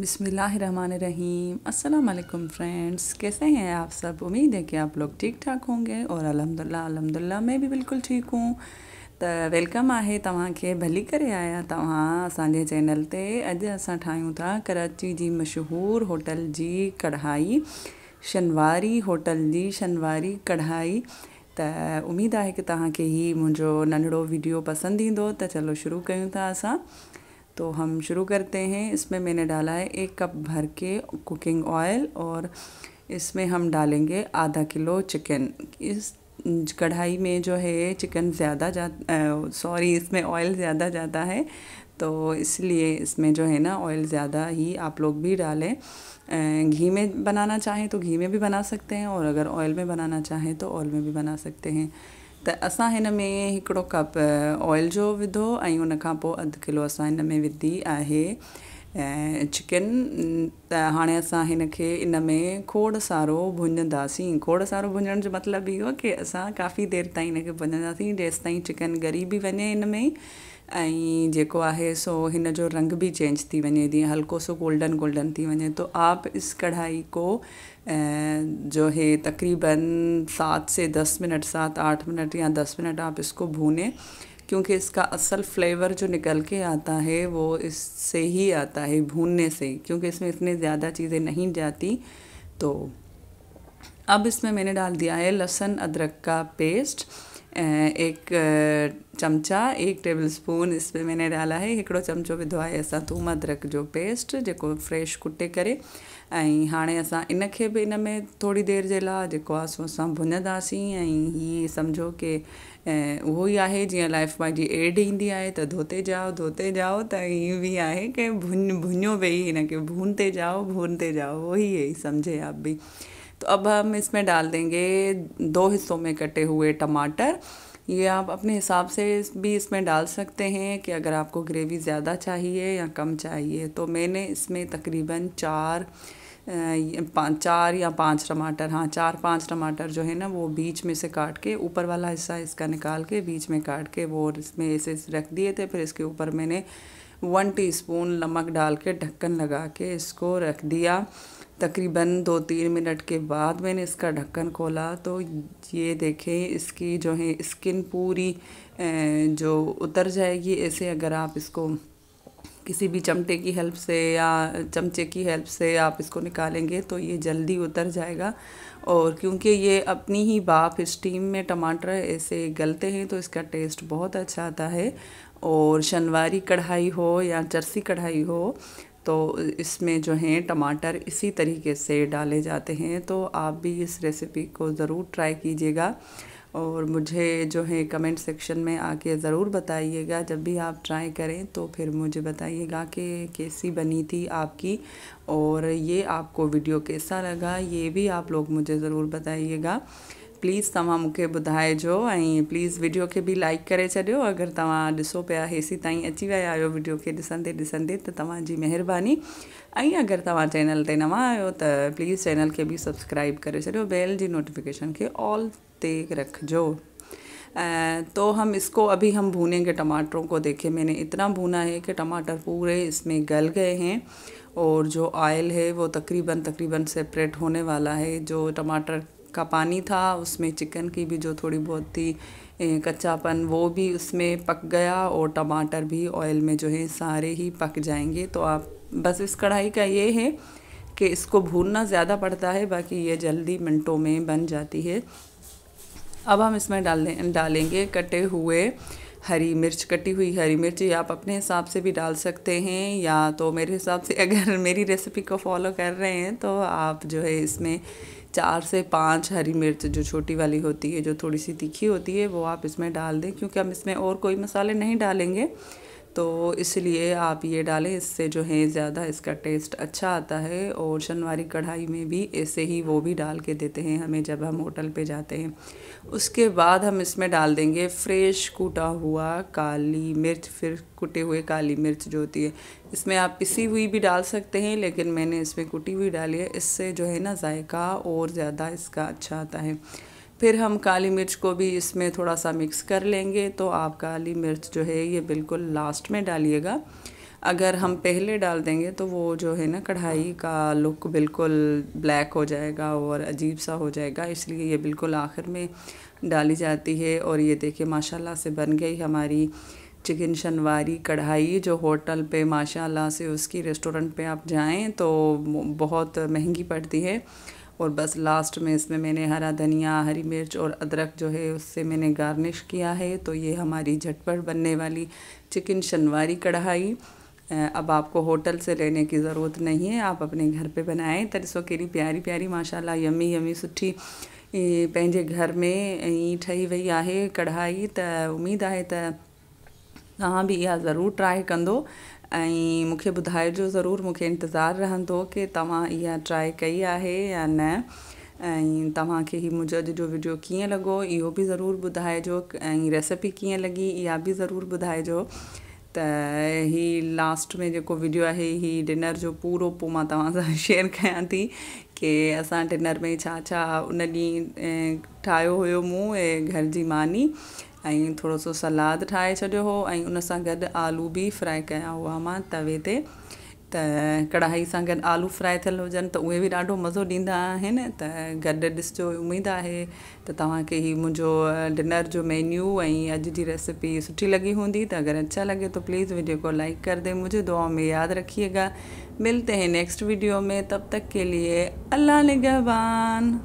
बिसमीम अस्सलाम फ्रेंड्स कैसे हैं आप सब उम्मीद है कि आप लोग ठीक ठाक होंगे और अलहमदिल्ला अलहमदिल्ला मैं भी बिल्कुल ठीक हूँ त वेलकम आहे तव्हांखे भली कर आया तव्हां असांजे चैनल से अॼु असां था कराची की मशहूर होटल की कढ़ाई शनवारी होटल की शनवारी कढ़ाई त उमेदु आहे की तव्हांखे हीउ मुंहिंजो वीडियो पसंद ईंदो तो चलो शुरू क्यों था असां तो हम शुरू करते हैं इसमें मैंने डाला है एक कप भर के कुकिंग ऑयल और इसमें हम डालेंगे आधा किलो चिकन इस कढ़ाई में जो है चिकन ज़्यादा जा सॉरी इसमें ऑयल ज़्यादा जाता है तो इसलिए इसमें जो है ना ऑयल ज़्यादा ही आप लोग भी डालें घी में बनाना चाहें तो घी में भी बना सकते हैं और अगर ऑयल में बनाना चाहें तो ऑयल में भी बना सकते हैं त असां हिन में हिकिड़ो कप ऑयल जो विधो ऐं उन खां पोइ अधु किलो असां हिन में विधी आहे ऐं चिकन त हाणे असां हिन खे इन में खोड़ सारो भुञंदासीं खोड़ सारो भुञण जो मतिलबु इहो की असां काफ़ी देरि ताईं हिन खे भुञंदासीं जेसि ताईं चिकन ॻरी बि वञे हिन में ऐं जेको आहे सो हिन जो रंग बि चेंज थी वञे जीअं हल्को सो गोल्डन गोल्डन थी वञे तो आप इस कढ़ाई को जो है तकरीबन सात से दस मिनट सात आठ मिनट या दस मिनट आप इसको भूनें क्योंकि इसका असल फ्लेवर जो निकल के आता है वो इससे ही आता है भूनने से ही क्योंकि इसमें इतने ज़्यादा चीज़ें नहीं जाती तो अब इसमें मैंने डाल दिया है लहसुन अदरक का पेस्ट एक चमचा एक टेबल स्पून इस पर मैंने डाला है हिकिड़ो चमचो विधो आहे असां थूम अदरक जो पेस्ट जो फ्रेश कुटे करे ऐं हाणे असां इनखे इन में थोड़ी देर के लाइ जेको आहे सो असां भुञंदासीं ऐं हीअं सम्झो की उहो ई आहे जीअं लाइफ पंहिंजी एड इंदी है त धोते जाओ धोते जाओ त हीअं बि आहे की भुञ भुञो वेही हिनखे भून जाओ भूनते जाओ उहो समझे आप बि तो अब हम इसमें डाल देंगे दो हिस्सों में कटे हुए टमाटर ये आप अपने हिसाब से भी इसमें डाल सकते हैं कि अगर आपको ग्रेवी ज़्यादा चाहिए या कम चाहिए तो मैंने इसमें तकरीबन चार पाँच चार या पांच टमाटर हाँ चार पांच टमाटर जो है ना वो बीच में से काट के ऊपर वाला हिस्सा इसका निकाल के बीच में काट के वो इसमें ऐसे रख दिए थे फिर इसके ऊपर मैंने वन टीस्पून नमक डाल के ढक्कन लगा के इसको रख दिया तकरीबन दो तीन मिनट के बाद मैंने इसका ढक्कन खोला तो ये देखें इसकी जो है स्किन पूरी जो उतर जाएगी ऐसे अगर आप इसको किसी भी चमटे की हेल्प से या चमचे की हेल्प से आप इसको निकालेंगे तो ये जल्दी उतर जाएगा और क्योंकि ये अपनी ही बाफ स्टीम में टमाटर ऐसे गलते हैं तो इसका टेस्ट बहुत अच्छा आता है और शनवारी कढ़ाई हो या चरसी कढ़ाई हो तो इसमें जो हैं टमाटर इसी तरीके से डाले जाते हैं तो आप भी इस रेसिपी को ज़रूर ट्राई कीजिएगा और मुझे जो है कमेंट सेक्शन में आके ज़रूर बताइएगा जब भी आप ट्राई करें तो फिर मुझे बताइएगा कि कैसी बनी थी आपकी और ये आपको वीडियो कैसा लगा ये भी आप लोग मुझे ज़रूर बताइएगा प्लीज़ तव्हां मूंखे ॿुधाइजो ऐं प्लीज़ वीडियो खे बि लाइक करे छॾियो अगरि तव्हां ॾिसो पिया हेसि ताईं अची विया आहियो वीडियो खे ॾिसंदे ॾिसंदे त तव्हांजी महिरबानी ऐं अगरि तव्हां चैनल ते नवां आहियो त प्लीज़ चैनल खे बि सब्सक्राइब करे छॾियो बेल जी नोटिफिकेशन खे ऑल ते रखिजो तो हम इसको अभी हम भूनेंगे टमाटरों को देखे मैंने इतना भूना है कि टमाटर पूरे इसमें गल गए हैं और जो ऑयल है वो तकरीबन तकरीबन सेपरेट होने वाला है जो टमाटर का पानी था उसमें चिकन की भी जो थोड़ी बहुत थी कच्चापन वो भी उसमें पक गया और टमाटर भी ऑयल में जो है सारे ही पक जाएंगे तो आप बस इस कढ़ाई का ये है कि इसको भूनना ज़्यादा पड़ता है बाकी ये जल्दी मिनटों में बन जाती है अब हम इसमें डाल डालेंगे कटे हुए हरी मिर्च कटी हुई हरी मिर्च आप अपने हिसाब से भी डाल सकते हैं या तो मेरे हिसाब से अगर मेरी रेसिपी को फॉलो कर रहे हैं तो आप जो है इसमें चार से पाँच हरी मिर्च जो छोटी वाली होती है जो थोड़ी सी तीखी होती है वो आप इसमें डाल दें क्योंकि हम इसमें और कोई मसाले नहीं डालेंगे तो इसलिए आप ये डालें इससे जो है ज़्यादा इसका टेस्ट अच्छा आता है और शनवारी कढ़ाई में भी ऐसे ही वो भी डाल के देते हैं हमें जब हम होटल पे जाते हैं उसके बाद हम इसमें डाल देंगे फ्रेश कूटा हुआ काली मिर्च फिर कुटे हुए काली मिर्च जो होती है इसमें आप पिसी हुई भी डाल सकते हैं लेकिन मैंने इसमें कुटी हुई डाली है इससे जो है ना जायका और ज़्यादा इसका अच्छा आता है फिर हम काली मिर्च को भी इसमें थोड़ा सा मिक्स कर लेंगे तो आप काली मिर्च जो है ये बिल्कुल लास्ट में डालिएगा अगर हम पहले डाल देंगे तो वो जो है ना कढ़ाई का लुक बिल्कुल ब्लैक हो जाएगा और अजीब सा हो जाएगा इसलिए ये बिल्कुल आखिर में डाली जाती है और ये देखिए माशाल्लाह से बन गई हमारी चिकन शनवारी कढ़ाई जो होटल पे माशाल्लाह से उसकी रेस्टोरेंट पे आप जाएं तो बहुत महंगी पड़ती है और बस लास्ट में इसमें मैंने हरा धनिया हरी मिर्च और अदरक जो है उससे मैंने गार्निश किया है तो ये हमारी झटपट बनने वाली चिकन शनवारी कढ़ाई अब आपको होटल से लेने की ज़रूरत नहीं है आप अपने घर पे बनाएं तरसों के लिए प्यारी प्यारी माशाल्लाह यमी यमी सुठी पैं घर में ई ठही वही है कढ़ाई त उम्मीद है त तहाँ भी यह ज़रूर ट्राई कह ऐं मूंखे ॿुधाइजो ज़रूरु मूंखे इंतज़ारु रहंदो की तव्हां इहा ट्राए कई आहे या न ऐं तव्हांखे ही मुंहिंजो अॼु जो वीडियो कीअं लॻो इहो बि ज़रूरु ॿुधाइजो ऐं रेसिपी कीअं लॻी इहा बि ज़रूरु ॿुधाइजो त ही लास्ट में जेको वीडियो आहे ही डिनर जो पूरो पोइ मां तव्हां सां शेयर कयां थी की असां डिनर में छा छा उन ॾींहुं ठाहियो हुयो मूं घर जी मानी ऐं थोरो सो सलाद ठाहे छॾियो हो ऐं उन सां आलू भी फ्राई कया हुआ मां तवे ते त कढ़ाई सां गॾु आलू फ्राई थल हुजनि तो उहे बि ॾाढो मज़ो ॾींदा आहिनि त गॾु ॾिसिजो उमेदु आहे त तव्हांखे हीउ मुंहिंजो डिनर जो मेन्यू अज की रेसिपी सुठी लगी होंगी तो अगर अच्छा लगे तो प्लीज़ वीडियो को लाइक कर दे मुझे दुआ में याद रखिएगा मिलते हैं नेक्स्ट वीडियो में तब तक के लिए अल्लाह निगहबान